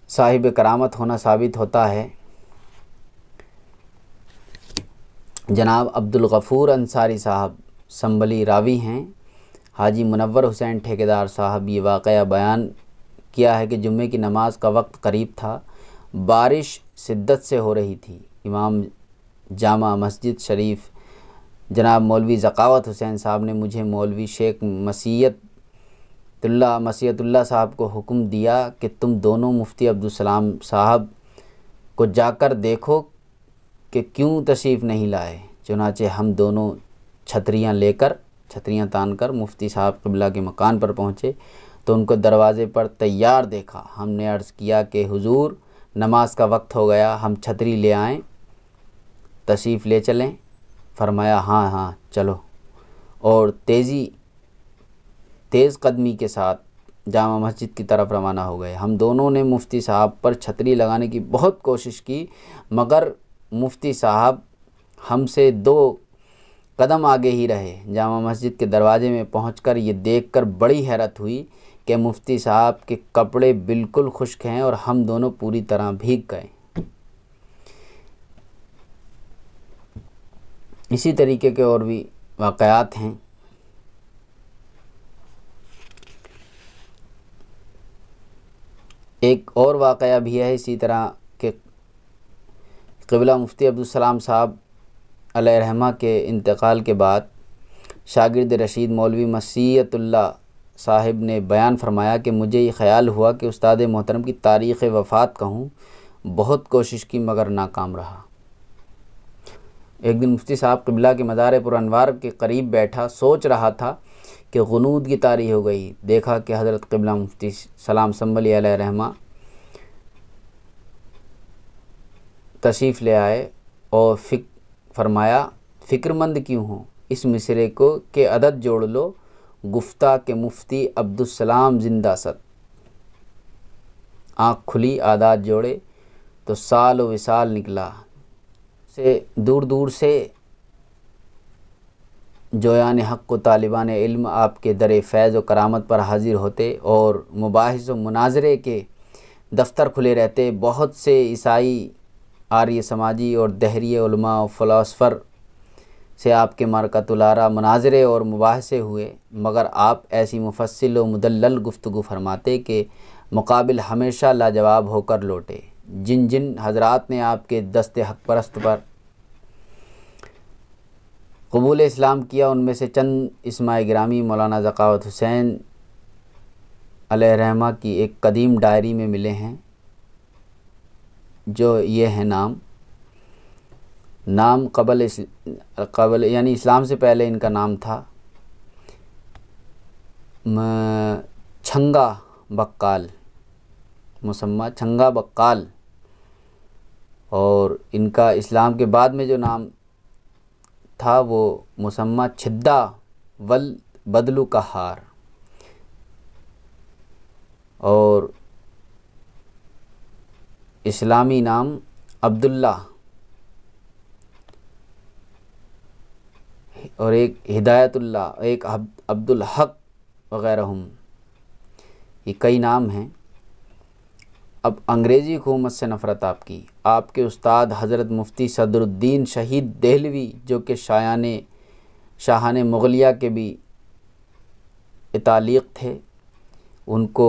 साहिब करामत होना साबित होता है जनाब अब्दुल गफ़ूर अंसारी साहब संबली रावी हैं हाजी मुनवर हुसैन ठेकेदार साहब ये वाक़ बयान किया है कि जुम्मे की नमाज का वक्त करीब था बारिश शिद्दत से हो रही थी इमाम जामा मस्जिद शरीफ जनाब मौलवी ज़कावत हुसैन साहब ने मुझे मौलवी शेख मसीतुल्ला मसीतुल्ला साहब को हुक्म दिया कि तुम दोनों मुफ्ती अब्दुलसलाम साहब को जाकर देखो कि क्यों तशरीफ़ नहीं लाए चुनाचे हम दोनों छतरियाँ लेकर छतरियाँ तान कर मुफ्ती साहब कबला के मकान पर पहुँचे तो उनको दरवाज़े पर तैयार देखा हमने अर्ज़ किया कि हुजूर नमाज का वक्त हो गया हम छतरी ले आएँ तशरीफ़ ले चलें फरमाया हाँ हाँ चलो और तेज़ी तेज़ कदमी के साथ जामा मस्जिद की तरफ रवाना हो गए हम दोनों ने मुफ्ती साहब पर छतरी लगाने की बहुत कोशिश की मगर मुफ्ती साहब हमसे दो कदम आगे ही रहे जामा मस्जिद के दरवाज़े में पहुंचकर ये देख कर बड़ी हैरत हुई कि मुफ्ती साहब के कपड़े बिल्कुल खुश्क हैं और हम दोनों पूरी तरह भीग गए इसी तरीके के और भी वाक़ात हैं एक और वाक़ भी है इसी तरह के कबिला मुफ्ती अब्दुलसलाम साहब अलरहमा के इंतकाल के बाद शागिर्द रशीद मौलवी मसीतुल्ला साहिब ने बयान फरमाया कि मुझे ये ख्याल हुआ कि उस्ताद मोहतरम की तारीख़ वफ़ात कहूँ बहुत कोशिश की मगर नाकाम रहा एक दिन मुफ्ती साहब कबिला के पर पुरानवार के करीब बैठा सोच रहा था कि गनूद की तारी हो गई देखा कि हज़रत कबिला मुफ्ती सलाम सम्बली रहमा तशीफ़ ले आए और फिक फरमाया फ़िक्रमंद क्यों हो इस मिसरे को के अदद जोड़ लो गुफ्ता के मुफ्ती अब्दुलसलाम जिंदा सत आँख खुली आदात जोड़े तो साल विसाल निकला से दूर दूर से जोयान हक़ को तालिबान इल्म आपके दर फैज़ व करामत पर हाजिर होते और मुबास व मुनाजरे के दफ्तर खुले रहते बहुत से ईसाई आर्य समाजी और दहरी उलमा फ़लासफ़र से आपके मरकतुलारा मनाजरे और मुबासे हुए मगर आप ऐसी मुफसल व मुदल गुफ्तु फरमाते के मुकाबिल हमेशा लाजवाब होकर लौटे जिन जिन हजरात ने आपके दस्त हक परस्त पर कबूल इस्लाम किया उनमें से चंद इसमा ग्रामी मौलाना ज़कावत हुसैन रहमा की एक कदीम डायरी में मिले हैं जो ये हैं नाम नाम कबल इस, कबल यानी इस्लाम से पहले इनका नाम था छंगा बक्काल मुसम्मा छंगा बक्काल और इनका इस्लाम के बाद में जो नाम था वो मुसम्मा छिद्दा वल बदलू का हार और इस्लामी नाम अब्दुल्ला और एक हिदायतुल्ला एक अब्दुल हक वगैरह हम ये कई नाम हैं अब अंग्रेज़ी हुकूमत से नफ़रत आपकी आपके उस्ताद हज़रत मुफ्ती सदरुद्दीन शहीद दहलवी जो कि शायान शाहान मुगलिया के भी इतालीक थे उनको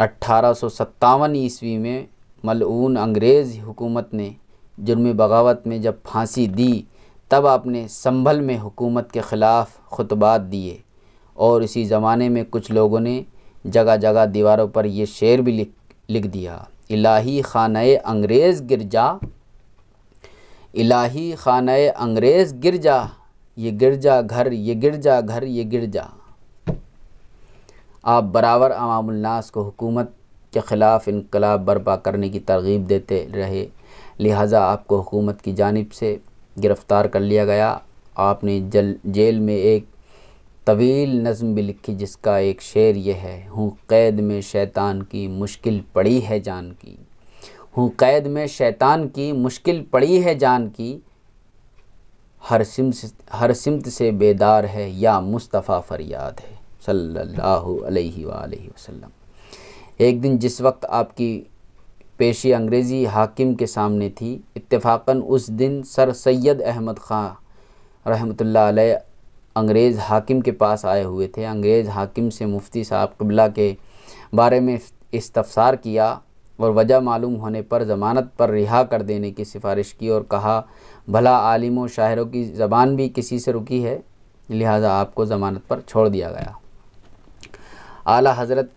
अट्ठारह सौ सत्तावन ईस्वी में मलून अंग्रेज़ हुकूमत ने जुर्म बगावत में जब फांसी दी तब आपने संभल में हुकूमत के ख़िलाफ़ खुतबात दिए और इसी ज़माने में कुछ लोगों ने जगह जगह दीवारों पर ये शेर भी लिख लिख दिया इलाही खान अंग्रेज़ गिरजा इलाही खान अंग्रेज़ गिरजा ये गिरजा घर ये गिरजा घर ये गिरजा आप बराबर अवामनास को हुकूमत के ख़िलाफ़ इनकलाब बर्पा करने की तरगीब देते रहे लिहाजा आपको हुकूमत की जानब से गिरफ़्तार कर लिया गया आपने जल जेल में एक तवील नज़म भी लिखी जिसका एक शेर यह है हूँ कैद में शैतान की मुश्किल पड़ी है जान की हूँ कैद में शैतान की मुश्किल पड़ी है जान की हर सिमत हर सिमत से बेदार है या मुस्तफ़ा फरियाद है सल्लल्लाहु अलैहि वसल्लम एक दिन जिस वक्त आपकी पेशी अंग्रेज़ी हाकिम के सामने थी इत्तेफाक़न उस दिन सर सैयद अहमद ख़ान रहमतुल्लाह अलैह अंग्रेज़ हाकिम के पास आए हुए थे अंग्रेज़ हाकिम से मुफ्ती साहब कबला के बारे में इस्तफसार किया और वजह मालूम होने पर ज़मानत पर रिहा कर देने की सिफारिश की और कहा भला आलिम व शायरों की ज़बान भी किसी से रुकी है लिहाजा आपको ज़मानत पर छोड़ दिया गया आला हज़रत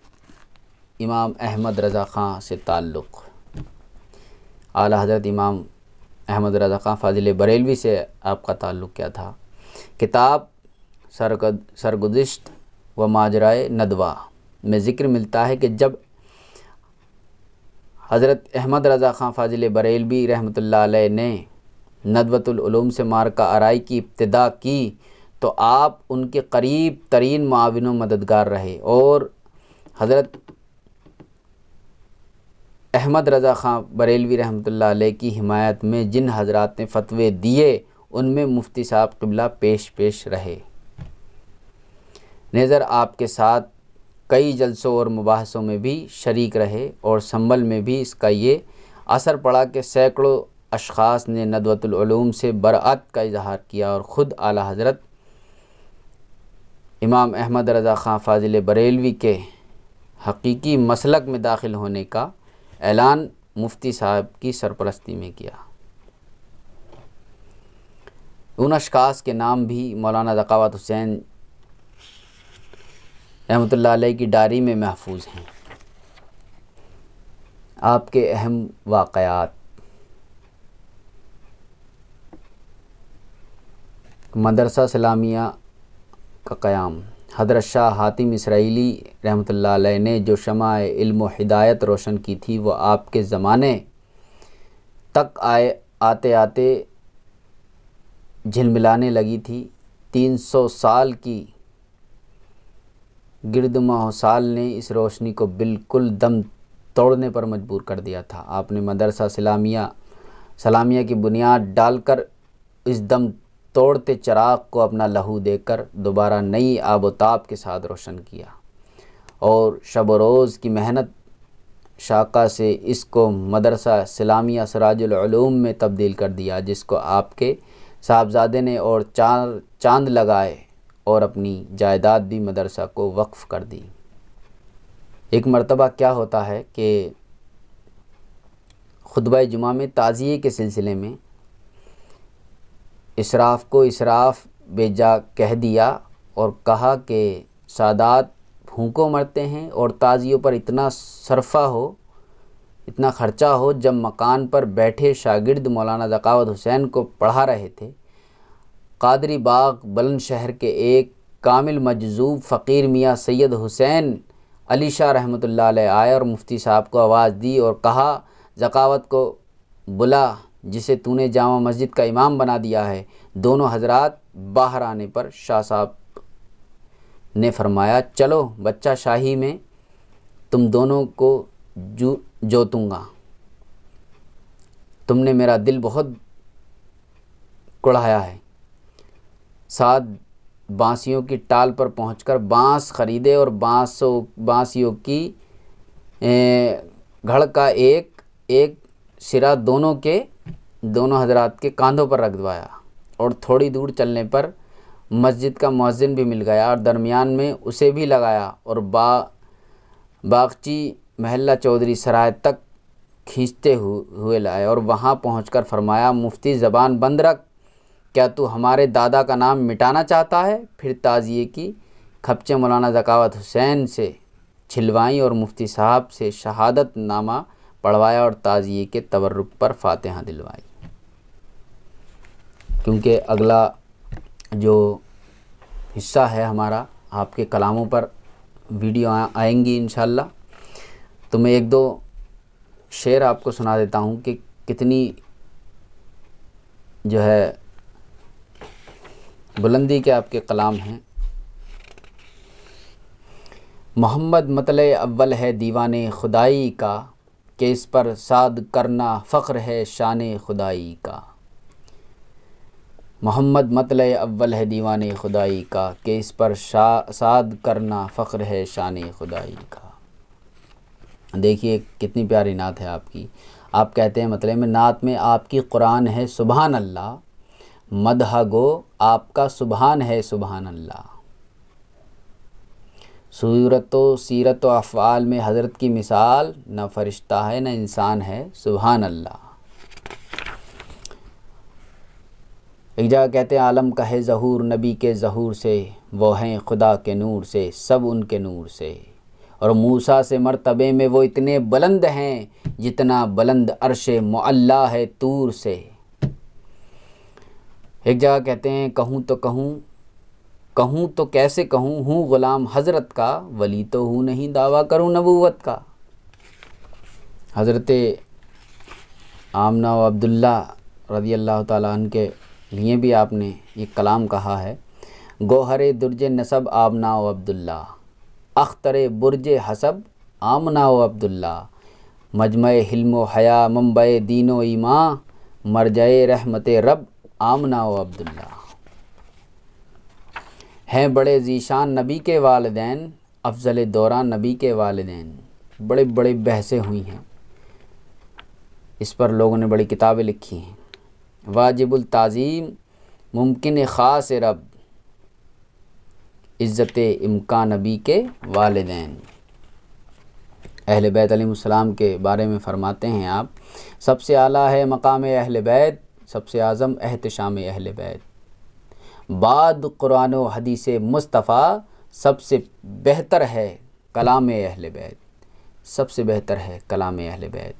इमाम अहमद रज़ा ख़ान से ताल्लुक़ आला हज़रत इमाम अहमद रज़ा ख़ान फाजिल बरेलवी से आपका ताल्लुक़ क्या था किताब सरगद सरगुदिश्त व माजराए नदवा में ज़िक्र मिलता है कि जब हज़रत अहमद रज़ा ख़ान फाजिल बरेलवी रहमत ने नदवतलूम से मार का आरई की इब्तदा की तो आप उनके करीब तरीन माविन मददगार रहे और हज़रत अहमद रज़ा ख़ान बरेलवी रहमत की हिमायत में जिन हजरात ने फतवे दिए उनमें मुफ्ती साहब किबला पेश पेश रहे नज़र आपके साथ कई जलसों और मुबासों में भी शरीक रहे और संबल में भी इसका ये असर पड़ा कि सैकड़ों अशास ने नदवतलूम से बरअत का इजहार किया और ख़ुद आला हज़रत इमाम अहमद रज़ा ख़ान फाजिल बरेलवी के हकीकी मसलक में दाखिल होने का ऐलान मुफ्ती साहब की सरपरस्ती में किया उन अशास के नाम भी मौलाना ज़कावत हुसैन रहमत अलैह की डायरी में महफूज हैं आपके अहम वाक़ात मदरसा सलामिया का क़्याम हजरत शाह हातिम इसराइली रहमत अलैह ने जो शमा इल्म हिदायत रोशन की थी वह आपके ज़माने तक आए आते आते झिलमिलाने लगी थी 300 साल की गिरद माहौसाल ने इस रोशनी को बिल्कुल दम तोड़ने पर मजबूर कर दिया था आपने मदरसा सलामिया सलामिया की बुनियाद डालकर इस दम तोड़ते चराग को अपना लहू देकर दोबारा नई आबोताब के साथ रोशन किया और शब रोज़ की मेहनत शाखा से इसको मदरसा सलामिया सराजुलूम में तब्दील कर दिया जिसको आपके साहबजादे ने और चार चांद लगाए और अपनी जायदाद भी मदरसा को वक्फ़ कर दी एक मरतबा क्या होता है कि खुतब जुमा में ताज़िए के सिलसिले में इसराफ़ को इसराफ़ बेजा कह दिया और कहा कि सादात भूखों मरते हैं और ताज़ियों पर इतना सरफा हो इतना ख़र्चा हो जब मकान पर बैठे शागिर्द मौलाना ज़कावत हुसैन को पढ़ा रहे थे कादरी बाग बलन शहर के एक कामिल मजजूब फ़कीर मियाँ सैयद हुसैन अली शाह रहमत आए और मुफ्ती साहब को आवाज़ दी और कहा ज़कावत को बुला जिसे तूने जामा मस्जिद का इमाम बना दिया है दोनों हजरात बाहर आने पर शाह साहब ने फरमाया चलो बच्चा शाही में तुम दोनों को जो जोतूँगा तुमने मेरा दिल बहुत कुढ़ाया है साथ बांसियों की टाल पर पहुंचकर बांस खरीदे और बांसों बांसियों की घड़ का एक एक सिरा दोनों के दोनों हजरात के कंधों पर रख दवाया और थोड़ी दूर चलने पर मस्जिद का मौजिन भी मिल गया और दरमियान में उसे भी लगाया और बा बागची महल्ला चौधरी सराय तक खींचते हुए लाए और वहाँ पहुँच कर फरमाया मुफ्ती ज़बान बंद रख क्या तू हमारे दादा का नाम मिटाना चाहता है फिर ताजिए की खपचे मौलाना जकावत हुसैन से छिलवाई और मुफ्ती साहब से शहादत नामा पढ़वाया और ताजिए के तवरुक पर फातहा दिलवाई क्योंकि अगला जो हिस्सा है हमारा आपके कलामों पर वीडियो आएंगी इन तो मैं एक दो शेर आपको सुना देता हूँ कि कितनी जो है बुलंदी के आपके कलाम हैं मोहम्मद मतल अव्वल है दीवान खुदाई का कि इस पर साद करना फ़ख्र है शान खुदाई का मोहम्मद मतल अव्वल है दीवान खुदाई का कि इस पर साद करना फ़ख्र है शान खुदाई का देखिए कितनी प्यारी नात है आपकी आप कहते हैं मतलब में नात में आपकी कुरान है सुबहान अल्लाह मदहगो गो आपका सुबहान है सुबहान अल्लाह सूरत सीरत अफ़ाल में हज़रत की मिसाल न फ़रिश्ता है न इंसान है सुबहान अल्लाह एक जगह कहते हैं आलम का है ज़हूर नबी के ज़हूर से वो हैं खुदा के नूर से सब उनके नूर से और मूसा से मरतबे में वो इतने बुलंद हैं जितना बुलंद अरश मुअल्ला है तूर से एक जगह कहते हैं कहूँ तो कहूँ कहूँ तो कैसे कहूँ हूँ ग़ुलाम हज़रत का वली तो हूँ नहीं दावा करूँ नबूवत का हज़रत आमना व अब्दुल्ला रदी अल्लाह तन के लिए भी आपने ये कलाम कहा है गोहरे दुर्ज नसब आमना व अब्दुल्ला अख्तर बुरज हसब आमना व अब्दुल्ला मजम हिल्म हया मुंबई दीनो ईमा मरजय रहमत रब आमना व अब्दुल्ला हैं बड़े ज़ीशान नबी के वालदेन अफजल दौरान नबी के वालदेन बड़े बड़े बहसें हुई हैं इस पर लोगों ने बड़ी किताबें लिखी हैं वाजिबुल ताज़ीम मुमकिन ख़ास रब इज़्ज़त इमकान नबी के वालदेन अहल बैत के बारे में फ़रमाते हैं आप सबसे आला है मकाम अहल बैत सबसे आज़म एहतशाम अहल बैत बाद कुरान हदीस मुस्तफ़ा सबसे बेहतर है कलाम अहल बैत सबसे बेहतर है कलाम अहल बैत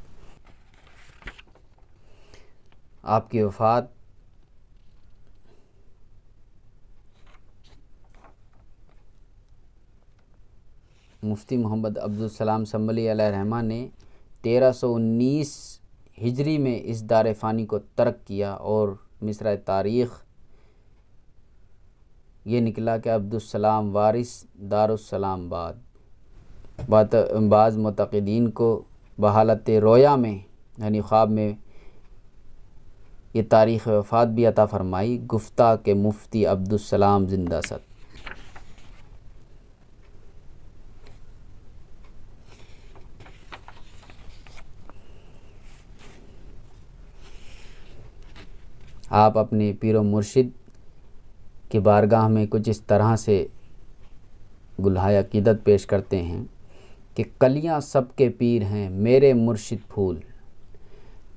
आपकी वफ़ात मुफ्ती मोहम्मद सलाम सम्बली रहमान ने तेरह सौ उन्नीस हिजरी में इस दार फ़ानी को तर्क किया और मिसरा तारीख़ ये निकला कि अब्दुलसलाम वारिस दारुसलाम बाद बात बाज़ मतदीन को बहालत रोया में यानी ख्वाब में ये तारीख़ वफ़ात भी अता फ़रमाई गुफ्ता के मुफ्ती अब्दुलसलाम जिंदा सत आप अपने व मुर्शिद के बारगाह में कुछ इस तरह से गुल्हाय अकीदत पेश करते हैं कि कलियां सबके पीर हैं मेरे मुर्शिद फूल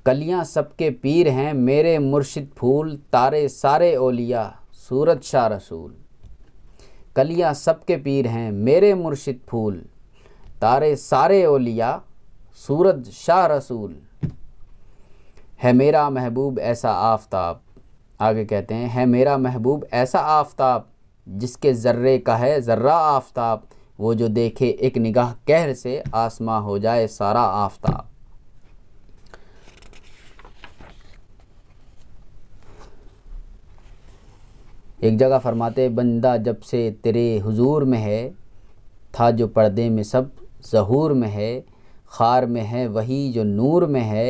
कलियां सबके पीर हैं मेरे मुर्शिद फूल तारे सारे ओलिया सूरत शाह रसूल कलियां सबके पीर हैं मेरे मुर्शिद फूल तारे सारे ओलिया सूरज शाह रसूल है मेरा महबूब ऐसा आफताब आगे कहते हैं है मेरा महबूब ऐसा आफ्ताब जिसके ज़र्रे का है ज़र्रा आफ्ताब वो जो देखे एक निगाह कहर से आसमां हो जाए सारा आफ्ताब एक जगह फरमाते बंदा जब से तेरे हुजूर में है था जो पर्दे में सब जहूर में है खार में है वही जो नूर में है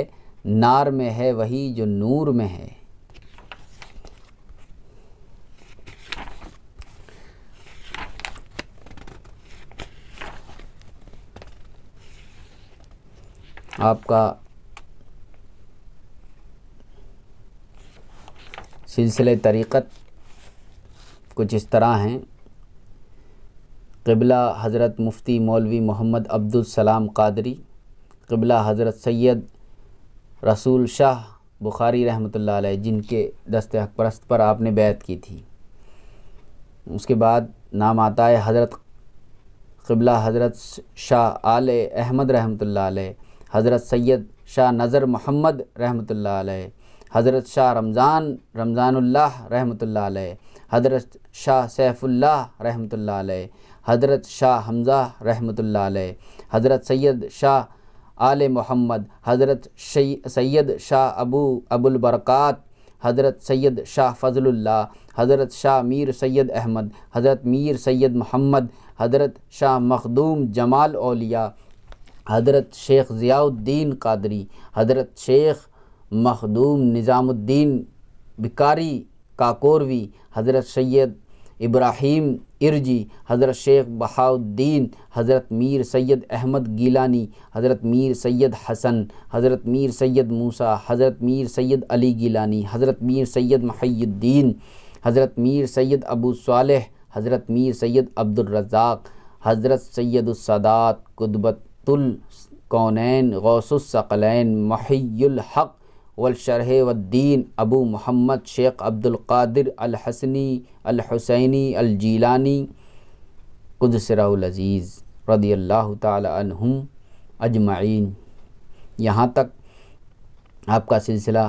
नार में है वही जो नूर में है आपका सिलसिले तरीक़त कुछ इस तरह हैं कबला हज़रत मुफ्ती मौलवी मोहम्मद अब्दुलसलाम कादरी कबला हज़रत सैयद रसूल शाह बुखारी रहमत ला जिनके दस्त परस्त पर आपने बैत की थी उसके बाद नाम आता है हज़रत कबला हज़रत शाह आल अहमद रहमत लाई हज़रत सैयद शाह नज़र मोहम्मद रहमत हज़रत शाह रमज़ान रमज़ानुल्लाह रहमत हज़रत शाह सैफुल्लाह रहमत हज़रत शाह हमज़ा रहमत हज़रत सैयद शाह आल मोहम्मद हज़रत सैयद शाह अबू अबुलबरक़ात हज़रत सैयद शाह फ़जलुल्ला हज़रत शाह मीर सैयद अहमद हज़रत मीर सैयद मोहम्मद हज़रत शाह मखदूम जमाल ओलिया हज़रत शेख ज़ियाउद्दीन कादरी हज़रत शेख मखदूम निज़ामुद्दीन बिकारी काकोरवी हज़रत सैयद इब्राहिम इरजी हज़रत शेख बहाउद्दीन हज़रत मीर सैयद अहमद गीलानी हज़रत मीर सैयद हसन हज़रत मीर सैयद मूसा हज़रत मीर सैयद अली गीलानी हज़रत मीर सैयद महीद्दीन हज़रत मीर सैयद अबू सालह हज़रत मीर सैयद अब्दुलरजाक हज़रत सैदुलसदात कुदबत तुलकौनैन गौसुसक़लैन महियुलहक़ वलशरह वद्दीन अबू मोहम्मद शेख अब्दुल्क़ादिर अलहसनी अलहुसैनी अलजीलानी कुदसराज़ीज़ रदी अल्लाह तुम अजमाइन यहाँ तक आपका सिलसिला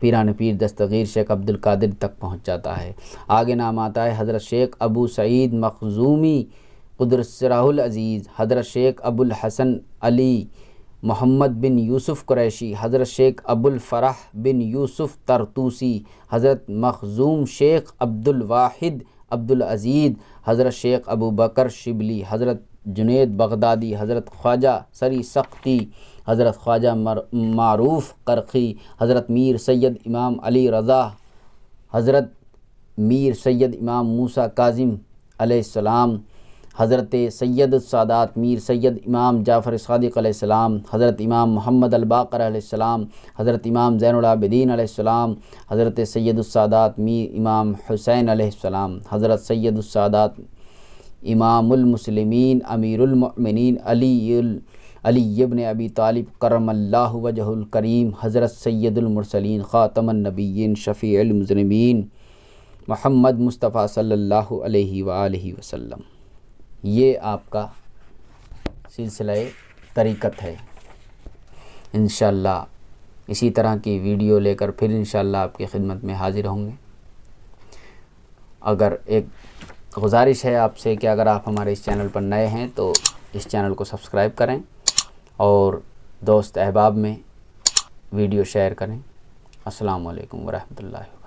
पीरान पीर दस्तगीर शेख अब्दुल कादिर तक पहुँच जाता है आगे नाम आता है हज़रत शेख अबू सईद मखजूमी कुदरसराहुल अज़ीज़ हज़रत शेख अबुल हसन अली मोहम्मद बिन यूसुफ़ क्रैशी हज़रत शेख अबुल फ़राह बिन यूसुफ़ तरतूसी हज़रत मखजूम शेख अब्दुल वाहिद अब्दुल अजीद हज़रत शेख अबू बकर शिबली हज़रत जुनेद बगदादी हज़रत ख्वाजा सरी सख्ती हज़रत ख्वाजा मारूफ करखी हज़रत मीर सैद इमाम अली रज़ा हज़रत मीर सैद इमाम मूसा काजिम अलैहिस्सलाम हज़रत सैद सादात मीर सैद इमाम जाफ़र सदक़्लाम हज़रत इमाम मोहम्मद अलबाकराम हज़रत इमाम आसमाम हज़रत सैद मीर इमाम हुसैन हज़रत सैद सादात इमामसलमिन अमीरमिन अलीबन अबी तालिब करमल्ला वजहलकरीम हज़रत सैदुलमरसलिन ख़ातमनबीन शफ़ी महम्मद मुस्तफ़ा सल्ला अलैहि ये आपका सिलसिला तरीक़त है इन इसी तरह की वीडियो लेकर फिर इन आपकी खिदमत में हाज़िर होंगे अगर एक गुजारिश है आपसे कि अगर आप हमारे इस चैनल पर नए हैं तो इस चैनल को सब्सक्राइब करें और दोस्त अहबाब में वीडियो शेयर करें अस्सलाम वालेकुम वरहमतुल्लाहि